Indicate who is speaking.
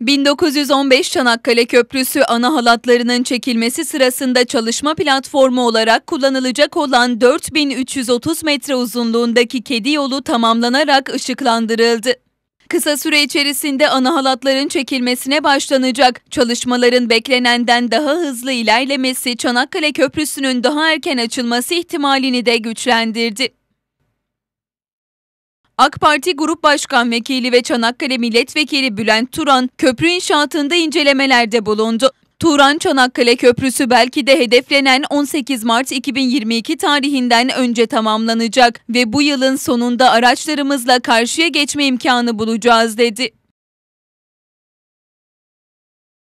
Speaker 1: 1915 Çanakkale Köprüsü ana halatlarının çekilmesi sırasında çalışma platformu olarak kullanılacak olan 4330 metre uzunluğundaki kedi yolu tamamlanarak ışıklandırıldı. Kısa süre içerisinde ana halatların çekilmesine başlanacak. Çalışmaların beklenenden daha hızlı ilerlemesi Çanakkale Köprüsü'nün daha erken açılması ihtimalini de güçlendirdi. AK Parti Grup Başkan Vekili ve Çanakkale Milletvekili Bülent Turan köprü inşaatında incelemelerde bulundu. Turan Çanakkale Köprüsü belki de hedeflenen 18 Mart 2022 tarihinden önce tamamlanacak ve bu yılın sonunda araçlarımızla karşıya geçme imkanı bulacağız dedi.